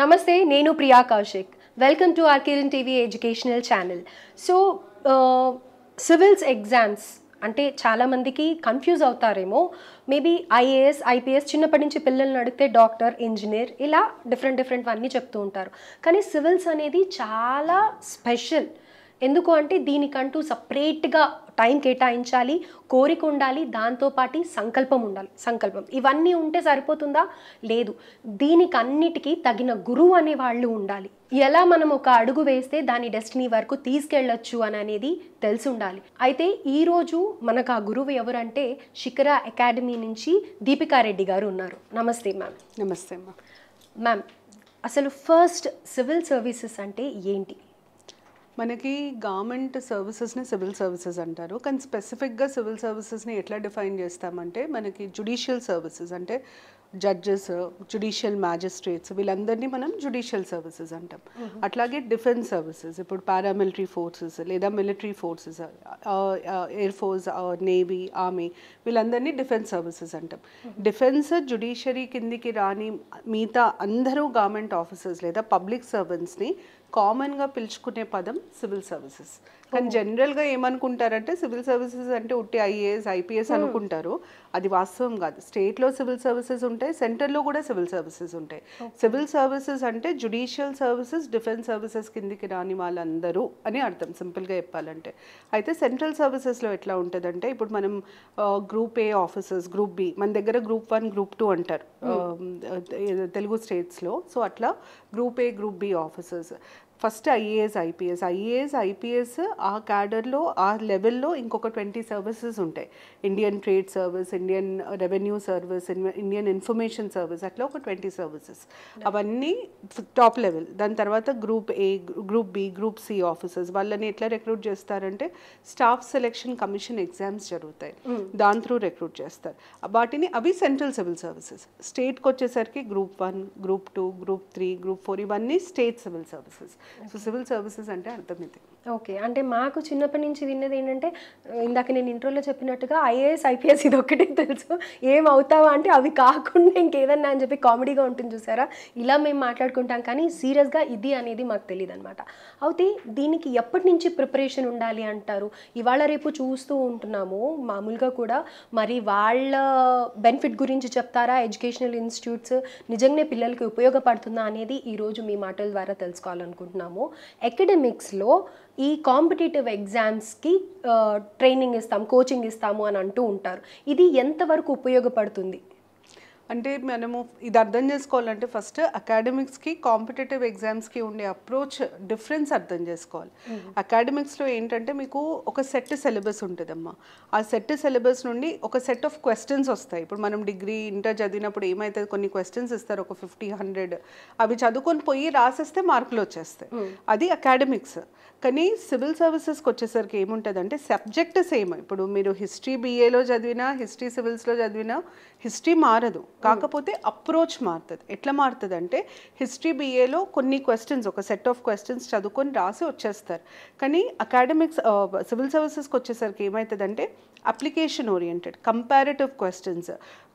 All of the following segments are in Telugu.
నమస్తే నేను ప్రియా కౌశిక్ వెల్కమ్ టు ఆర్కేరియన్ TV educational channel so civils exams అంటే చాలామందికి కన్ఫ్యూజ్ అవుతారేమో మేబీ ఐఏఎస్ ఐపీఎస్ చిన్నప్పటి నుంచి పిల్లల్ని అడిగితే డాక్టర్ ఇంజనీర్ ఇలా డిఫరెంట్ డిఫరెంట్ అన్నీ చెప్తూ ఉంటారు కానీ సివిల్స్ అనేది చాలా స్పెషల్ ఎందుకు అంటే దీనికంటూ సపరేట్గా టైం కేటాయించాలి కోరిక ఉండాలి దాంతోపాటి సంకల్పం ఉండాలి సంకల్పం ఇవన్నీ ఉంటే సరిపోతుందా లేదు దీనికి అన్నిటికీ తగిన గురువు అనే వాళ్ళు ఉండాలి ఎలా మనం ఒక అడుగు వేస్తే దాని డెస్టినీ వరకు తీసుకెళ్ళొచ్చు అని అనేది తెలిసి ఉండాలి అయితే ఈరోజు మనకు ఆ గురువు ఎవరంటే శిఖర అకాడమీ నుంచి దీపికా రెడ్డి గారు ఉన్నారు నమస్తే మ్యామ్ నమస్తే మ్యామ్ మ్యామ్ అసలు ఫస్ట్ సివిల్ సర్వీసెస్ అంటే ఏంటి మనకి గవర్నమెంట్ సర్వీసెస్ని సివిల్ సర్వీసెస్ అంటారు కానీ స్పెసిఫిక్గా సివిల్ సర్వీసెస్ని ఎట్లా డిఫైన్ చేస్తామంటే మనకి జుడిషియల్ సర్వీసెస్ అంటే జడ్జెస్ జుడిషియల్ మ్యాజిస్ట్రేట్స్ వీళ్ళందరినీ మనం జుడిషియల్ సర్వీసెస్ అంటాం అట్లాగే డిఫెన్స్ సర్వీసెస్ ఇప్పుడు పారామిలిటరీ ఫోర్సెస్ లేదా military forces air force navy army వీళ్ళందరినీ డిఫెన్స్ సర్వీసెస్ అంటాం డిఫెన్స్ జుడిషియరీ కిందికి రాని మిగతా అందరూ గవర్నమెంట్ ఆఫీసర్స్ లేదా పబ్లిక్ సర్వెంట్స్ని కామన్గా పిలుచుకునే పదం సివిల్ సర్వీసెస్ కానీ జనరల్గా ఏమనుకుంటారంటే సివిల్ సర్వీసెస్ అంటే ఉట్టి ఐఏఎస్ ఐపీఎస్ అనుకుంటారు అది వాస్తవం కాదు స్టేట్లో సివిల్ సర్వీసెస్ ఉంటాయి సెంటర్లో కూడా సివిల్ సర్వీసెస్ ఉంటాయి సివిల్ సర్వీసెస్ అంటే జుడిషియల్ సర్వీసెస్ డిఫెన్స్ సర్వీసెస్ కిందికి రాని వాళ్ళందరూ అని అర్థం సింపుల్గా చెప్పాలంటే అయితే సెంట్రల్ సర్వీసెస్లో ఎట్లా ఉంటుందంటే ఇప్పుడు మనం group A offices group B మన దగ్గర గ్రూప్ వన్ గ్రూప్ టూ అంటారు తెలుగు స్టేట్స్లో సో అట్లా group A group B offices first IAS IPS IAS IPS ఆ క్యాడర్లో ఆ లెవెల్లో ఇంకొక ట్వంటీ సర్వీసెస్ ఉంటాయి Indian trade service Indian revenue service Indian information service అట్లా ఒక ట్వంటీ సర్వీసెస్ అవన్నీ టాప్ లెవెల్ దాని తర్వాత group A group B group C officers వాళ్ళని ఎట్లా రిక్రూట్ చేస్తారంటే స్టాఫ్ సెలెక్షన్ కమిషన్ ఎగ్జామ్స్ జరుగుతాయి hmm. దాని త్రూ రిక్రూట్ చేస్తారు వాటిని అవి సెంట్రల్ సివిల్ సర్వీసెస్ స్టేట్కి వచ్చేసరికి group one group two group three group four ఇవన్నీ state civil services so civil services అంటే అర్థం ఇది ఓకే అంటే మాకు చిన్నప్పటి నుంచి విన్నది ఏంటంటే ఇందాక నేను ఇంట్రోలో చెప్పినట్టుగా ఐఏఎస్ ఐపీఎస్ ఇది ఒక్కటే తెలుసు ఏం అవుతావా అంటే అవి కాకుండా ఇంకేదన్నా అని చెప్పి కామెడీగా ఉంటుంది చూసారా ఇలా మేము మాట్లాడుకుంటాం కానీ సీరియస్గా ఇది అనేది మాకు తెలియదు అనమాట అయితే దీనికి ఎప్పటి నుంచి ప్రిపరేషన్ ఉండాలి అంటారు ఇవాళ రేపు చూస్తూ ఉంటున్నాము మామూలుగా కూడా మరి వాళ్ళ బెనిఫిట్ గురించి చెప్తారా ఎడ్యుకేషనల్ ఇన్స్టిట్యూట్స్ నిజంగానే పిల్లలకి ఉపయోగపడుతుందా అనేది ఈరోజు మీ మాటల ద్వారా తెలుసుకోవాలనుకుంటున్నాను చెప్పుకుంటున్నామో అకాడమిక్స్లో ఈ కాంపిటేటివ్ ఎగ్జామ్స్కి ట్రైనింగ్ ఇస్తాం కోచింగ్ ఇస్తాము అని అంటూ ఉంటారు ఇది ఎంతవరకు ఉపయోగపడుతుంది అంటే మనము ఇది అర్థం చేసుకోవాలంటే ఫస్ట్ అకాడమిక్స్కి కాంపిటేటివ్ ఎగ్జామ్స్కి ఉండే అప్రోచ్ డిఫరెన్స్ అర్థం చేసుకోవాలి అకాడమిక్స్లో ఏంటంటే మీకు ఒక సెట్ సిలబస్ ఉంటుందమ్మా ఆ సెట్ సిలబస్ నుండి ఒక సెట్ ఆఫ్ క్వశ్చన్స్ వస్తాయి ఇప్పుడు మనం డిగ్రీ ఇంటర్ చదివినప్పుడు ఏమైతుంది కొన్ని క్వశ్చన్స్ ఇస్తారు ఒక ఫిఫ్టీ హండ్రెడ్ అవి చదువుకొని పోయి రాసేస్తే మార్కులు వచ్చేస్తాయి అది అకాడమిక్స్ కానీ సివిల్ సర్వీసెస్కి వచ్చేసరికి ఏముంటుందంటే సబ్జెక్ట్ సేమ్ ఇప్పుడు మీరు హిస్టరీ బీఏలో చదివినా హిస్టరీ సివిల్స్లో చదివినా హిస్టరీ మారదు కాకపోతే అప్రోచ్ మారుతుంది ఎట్లా మారుతుంది అంటే హిస్టరీ బీఏలో కొన్ని క్వశ్చన్స్ ఒక సెట్ ఆఫ్ క్వశ్చన్స్ చదువుకొని రాసి వచ్చేస్తారు కానీ అకాడమిక్స్ సివిల్ సర్వీసెస్కి వచ్చేసరికి ఏమవుతుందంటే అప్లికేషన్ ఓరియంటెడ్ కంపారిటివ్ క్వశ్చన్స్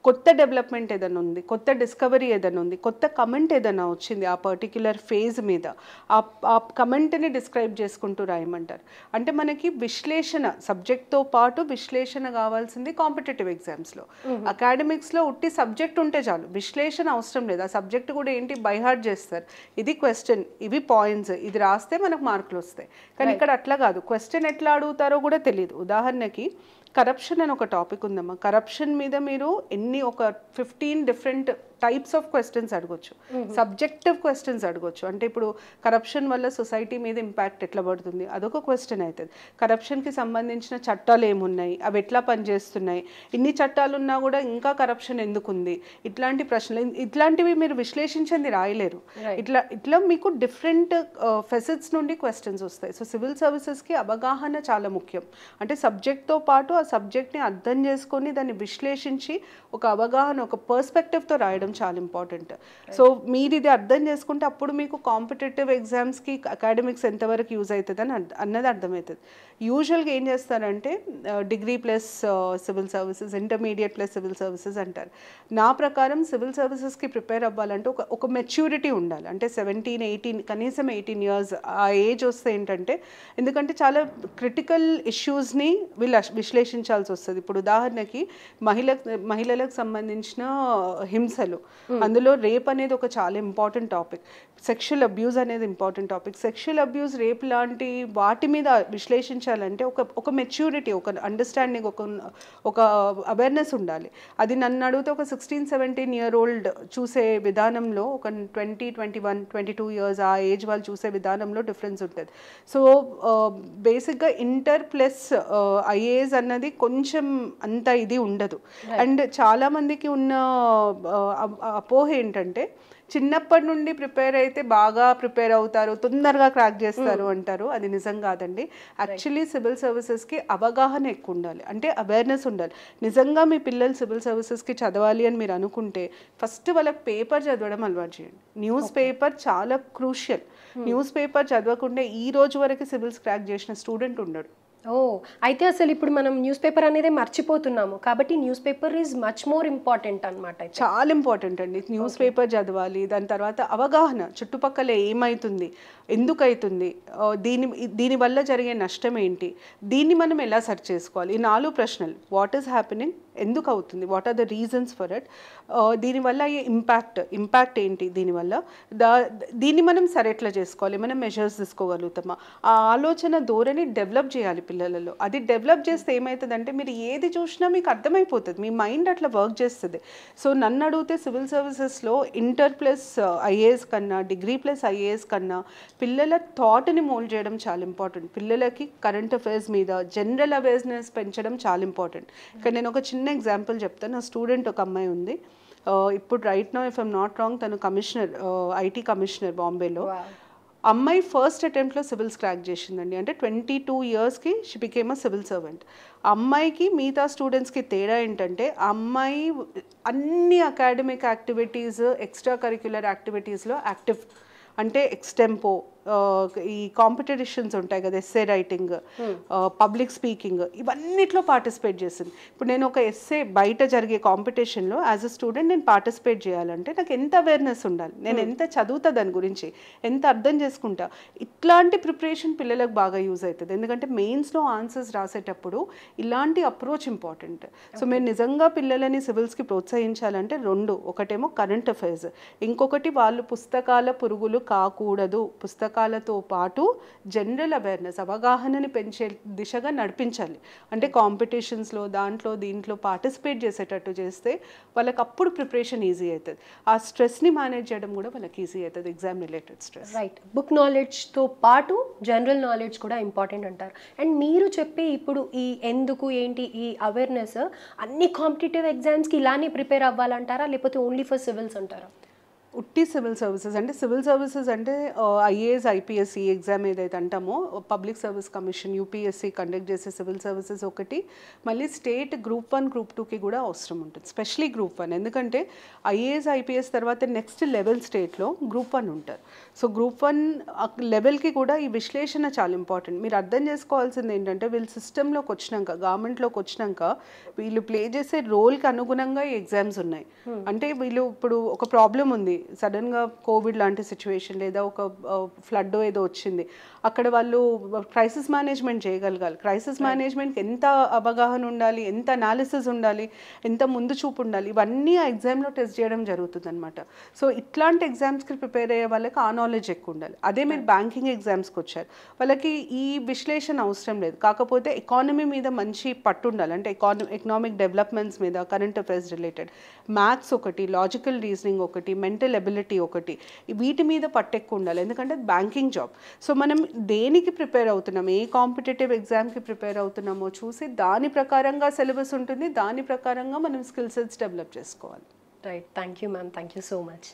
కొత్త డెవలప్మెంట్ ఏదైనా ఉంది కొత్త డిస్కవరీ ఏదైనా ఉంది కొత్త కమెంట్ ఏదైనా వచ్చింది ఆ పర్టిక్యులర్ ఫేజ్ మీద ఆ కమెంట్ని డిస్క్రైబ్ చేసుకుంటూ రాయమంటారు అంటే మనకి విశ్లేషణ సబ్జెక్ట్తో పాటు విశ్లేషణ కావాల్సింది కాంపిటేటివ్ ఎగ్జామ్స్లో అకాడమిక్స్లో ఉట్టి సబ్జెక్ట్ ఉంటే చాలు విశ్లేషణ అవసరం లేదు ఆ సబ్జెక్ట్ కూడా ఏంటి బైహార్ట్ చేస్తారు ఇది క్వశ్చన్ ఇవి పాయింట్స్ ఇది రాస్తే మనకు మార్కులు వస్తాయి కానీ ఇక్కడ అట్లా కాదు క్వశ్చన్ ఎట్లా అడుగుతారో కూడా తెలియదు ఉదాహరణకి కరప్షన్ అని ఒక టాపిక్ ఉందమ్మా కరప్షన్ మీద మీరు ఎన్ని ఒక fifteen different types of questions అడగొచ్చు సబ్జెక్టివ్ mm-hmm. క్వశ్చన్స్ అడగొచ్చు అంటే ఇప్పుడు కరప్షన్ వల్ల సొసైటీ మీద ఇంపాక్ట్ ఎట్లా పడుతుంది అదొక క్వశ్చన్ అవుతుంది కరప్షన్కి సంబంధించిన చట్టాలు ఏమున్నాయి అవి ఎట్లా పనిచేస్తున్నాయి ఇన్ని చట్టాలు ఉన్నా కూడా ఇంకా కరప్షన్ ఎందుకుంది ఇట్లాంటి ప్రశ్నలు ఇట్లాంటివి మీరు విశ్లేషించింది రాయలేరు ఇట్లా ఇట్లా మీకు డిఫరెంట్ ఫెసిట్స్ uh, నుండి క్వశ్చన్స్ వస్తాయి సో సివిల్ సర్వీసెస్కి అవగాహన చాలా ముఖ్యం అంటే సబ్జెక్ట్తో పాటు ఆ సబ్జెక్ట్ని అర్థం చేసుకొని దాన్ని విశ్లేషించి ఒక అవగాహన ఒక పర్స్పెక్టివ్తో రాయడం చాలా ఇంపార్టెంట్ సో మీరు ఇది అర్థం చేసుకుంటే అప్పుడు మీకు కాంపిటేటివ్ ఎగ్జామ్స్కి అకాడమిక్స్ ఎంతవరకు యూజ్ అవుతుందని అన్నది అర్థమవుతుంది యూజువల్గా ఏం చేస్తారంటే degree plus civil services intermediate plus civil services అంటారు నా ప్రకారం సివిల్ సర్వీసెస్కి ప్రిపేర్ అవ్వాలంటే ఒక ఒక మెచ్యూరిటీ ఉండాలి అంటే సెవెంటీన్ ఎయిటీన్ కనీసం ఎయిటీన్ ఇయర్స్ ఆ ఏజ్ వస్తే ఏంటంటే ఎందుకంటే చాలా క్రిటికల్ ఇష్యూస్ని వీళ్ళు విశ్లేషించాల్సి వస్తుంది ఇప్పుడు ఉదాహరణకి మహిళ మహిళలకు సంబంధించిన హింసలు అందులో రేప్ అనేది ఒక చాలా ఇంపార్టెంట్ టాపిక్ సెక్షువల్ అబ్యూస్ అనేది important topic sexual abuse rape లాంటి వాటి మీద విశ్లేషించాలంటే ఒక ఒక మెచ్యూరిటీ ఒక అండర్స్టాండింగ్ ఒక ఒక అవేర్నెస్ ఉండాలి అది నన్ను అడిగితే ఒక సిక్స్టీన్ సెవెంటీన్ ఇయర్ ఓల్డ్ చూసే విధానంలో ఒక twenty twenty one twenty two years ఆ ఏజ్ వాళ్ళు చూసే విధానంలో డిఫరెన్స్ ఉంటుంది సో బేసిక్గా ఇంటర్ ప్లస్ ఐఏఎస్ అన్నది కొంచెం అంత ఇది ఉండదు అండ్ చాలామందికి ఉన్న uh, అపోహ ఏంటంటే చిన్నప్పటి నుండి ప్రిపేర్ అయితే బాగా ప్రిపేర్ అవుతారు తొందరగా క్రాక్ చేస్తారు అంటారు అది నిజం కాదండి యాక్చువల్లీ సివిల్ సర్వీసెస్కి అవగాహన ఎక్కువ ఉండాలి అంటే అవేర్నెస్ ఉండాలి నిజంగా మీ పిల్లలు సివిల్ సర్వీసెస్కి చదవాలి అని మీరు అనుకుంటే ఫస్ట్ వాళ్ళకి పేపర్ చదవడం అలవాటు చేయండి న్యూస్ పేపర్ చాలా క్రూషియల్ hmm. న్యూస్ పేపర్ చదవకుండా ఈ రోజు వరకు సివిల్స్ క్రాక్ చేసిన స్టూడెంట్ ఉండడు ఓ అయితే అసలు ఇప్పుడు మనం న్యూస్ పేపర్ అనేది మర్చిపోతున్నాము కాబట్టి newspaper is much more important అనమాట చాలా ఇంపార్టెంట్ అండి న్యూస్ పేపర్ చదవాలి దాని తర్వాత అవగాహన చుట్టుపక్కల ఏమవుతుంది ఎందుకవుతుంది దీని దీనివల్ల జరిగే నష్టం ఏంటి దీన్ని మనం ఎలా సర్చ్ చేసుకోవాలి ఈ నాలుగు ప్రశ్నలు వాట్ ఈస్ హ్యాపెనింగ్ ఎందుకు అవుతుంది what are the reasons for it దీనివల్ల అయ్యే ఇంపాక్ట్ ఇంపాక్ట్ ఏంటి దీనివల్ల దా దీన్ని మనం సరెట్లా చేసుకోవాలి మనం మెజర్స్ తీసుకోగలుగుతామా ఆ ఆలోచన ధోరణి డెవలప్ చేయాలి పిల్లలలో అది డెవలప్ చేస్తే ఏమవుతుందంటే మీరు ఏది చూసినా మీకు అర్థమైపోతుంది మీ మైండ్ అట్లా వర్క్ చేస్తుంది సో నన్ను అడిగితే సివిల్ సర్వీసెస్లో ఇంటర్ ప్లస్ ఐఏఎస్ కన్నా డిగ్రీ ప్లస్ ఐఏఎస్ కన్నా పిల్లల థాట్ని మోల్డ్ చేయడం చాలా ఇంపార్టెంట్ పిల్లలకి కరెంట్ అఫైర్స్ మీద జనరల్ అవేర్నెస్ పెంచడం చాలా ఇంపార్టెంట్ ఇక్కడ నేను ఒక చిన్న ఎగ్జాంపుల్ చెప్తాను నా స్టూడెంట్ ఒక అమ్మాయి ఉంది uh, ఇప్పుడు రైట్ నా ఇఫ్ ఐమ్ నాట్ రాంగ్ తను కమిషనర్ ఐటీ కమిషనర్ బాంబేలో అమ్మాయి ఫస్ట్ అటెంప్ట్లో సివిల్స్ క్రాక్ చేసిందండి అంటే ట్వంటీ టూ ఇయర్స్కి she became a civil servant అమ్మాయికి మిగతా స్టూడెంట్స్కి తేడా ఏంటంటే అమ్మాయి అన్ని అకాడమిక్ యాక్టివిటీస్ ఎక్స్ట్రా కరిక్యులర్ యాక్టివిటీస్లో యాక్టివ్ అంటే ఎక్స్టెంపో ఈ కాంపిటీషన్స్ ఉంటాయి కదా ఎస్సే రైటింగ్ పబ్లిక్ స్పీకింగ్ ఇవన్నిట్లో పార్టిసిపేట్ చేసింది ఇప్పుడు నేను ఒక ఎస్సే బయట జరిగే కాంపిటీషన్లో యాజ్ అ స్టూడెంట్ నేను పార్టిసిపేట్ చేయాలంటే నాకు ఎంత అవేర్నెస్ ఉండాలి నేను hmm. ఎంత చదువుతా దాని గురించి ఎంత అర్థం చేసుకుంటా ఇట్లాంటి ప్రిపరేషన్ పిల్లలకు బాగా యూజ్ అవుతుంది ఎందుకంటే మెయిన్స్లో ఆన్సర్స్ రాసేటప్పుడు ఇలాంటి అప్రోచ్ ఇంపార్టెంట్ సో మీరు నిజంగా పిల్లలని సివిల్స్కి ప్రోత్సహించాలంటే రెండు ఒకటేమో కరెంట్ అఫైర్స్ ఇంకొకటి వాళ్ళు పుస్తకాల పురుగులు కాకూడదు పుస్తక పథకాలతో పాటు జనరల్ అవేర్నెస్ అవగాహనని పెంచే దిశగా నడిపించాలి అంటే కాంపిటీషన్స్లో దాంట్లో దీంట్లో పార్టిసిపేట్ చేసేటట్టు చేస్తే వాళ్ళకి అప్పుడు ప్రిపరేషన్ ఈజీ అవుతుంది ఆ స్ట్రెస్ని మేనేజ్ చేయడం కూడా వాళ్ళకి ఈజీ అవుతుంది exam related stress right book నాలెడ్జ్తో పాటు జనరల్ నాలెడ్జ్ కూడా ఇంపార్టెంట్ అంటారు అండ్ మీరు చెప్పే ఇప్పుడు ఈ ఎందుకు ఏంటి ఈ అవేర్నెస్ అన్ని కాంపిటేటివ్ ఎగ్జామ్స్కి ఇలానే ప్రిపేర్ అవ్వాలంటారా లేకపోతే ఓన్లీ ఫర్ సివిల్స్ అంటారా ఉట్టి సివిల్ సర్వీసెస్ అంటే సివిల్ సర్వీసెస్ అంటే ఐఏఎస్ ఐపీఎస్సి ఎగ్జామ్ ఏదైతే అంటామో public service commission UPSC conduct చేసే సివిల్ సర్వీసెస్ ఒకటి మళ్ళీ స్టేట్ గ్రూప్ వన్ గ్రూప్ టూకి కూడా అవసరం ఉంటుంది స్పెషలీ గ్రూప్ వన్ ఎందుకంటే ఐఏఎస్ ఐపీఎస్ తర్వాత నెక్స్ట్ లెవెల్ స్టేట్లో గ్రూప్ వన్ ఉంటారు సో గ్రూప్ వన్ లెవెల్కి కూడా ఈ విశ్లేషణ చాలా ఇంపార్టెంట్ మీరు అర్థం చేసుకోవాల్సింది ఏంటంటే వీళ్ళు సిస్టంలోకి వచ్చినాక గవర్నమెంట్లోకి వచ్చినాక వీళ్ళు ప్లే చేసే రోల్కి అనుగుణంగా ఈ ఎగ్జామ్స్ ఉన్నాయి అంటే వీళ్ళు ఇప్పుడు ఒక ప్రాబ్లం ఉంది సడన్గా కోవిడ్ లాంటి సిచ్యువేషన్ లేదా ఒక ఫ్లడ్ ఏదో వచ్చింది అక్కడ వాళ్ళు క్రైసిస్ మేనేజ్మెంట్ చేయగలగాలి క్రైసిస్ మేనేజ్మెంట్కి ఎంత అవగాహన ఉండాలి ఎంత అనాలిసిస్ ఉండాలి ఎంత ముందు చూపు ఉండాలి ఇవన్నీ ఆ ఎగ్జామ్లో టెస్ట్ చేయడం జరుగుతుంది అనమాట సో ఇట్లాంటి ఎగ్జామ్స్కి ప్రిపేర్ అయ్యే వాళ్ళకి ఆ నాలెడ్జ్ ఎక్కువ ఉండాలి అదే మీరు బ్యాంకింగ్ ఎగ్జామ్స్కి వచ్చారు వాళ్ళకి ఈ విశ్లేషణ అవసరం లేదు కాకపోతే ఎకానమీ మీద మంచి పట్టు ఉండాలి అంటే ఎకానమీ ఎకనామిక్ డెవలప్మెంట్స్ మీద కరెంట్ అఫేర్స్ రిలేటెడ్ మ్యాథ్స్ ఒకటి లాజికల్ రీజనింగ్ ఒకటి మెంటల్ ఫైనాన్షియల్ ఎబిలిటీ ఒకటి వీటి మీద పట్టెక్కు ఉండాలి ఎందుకంటే బ్యాంకింగ్ జాబ్ సో మనం దేనికి ప్రిపేర్ అవుతున్నాం ఏ కాంపిటేటివ్ ఎగ్జామ్కి ప్రిపేర్ అవుతున్నామో చూసి దాని ప్రకారంగా సిలబస్ ఉంటుంది దాని ప్రకారంగా మనం స్కిల్ సెట్స్ డెవలప్ చేసుకోవాలి right thank you ma'am thank you so much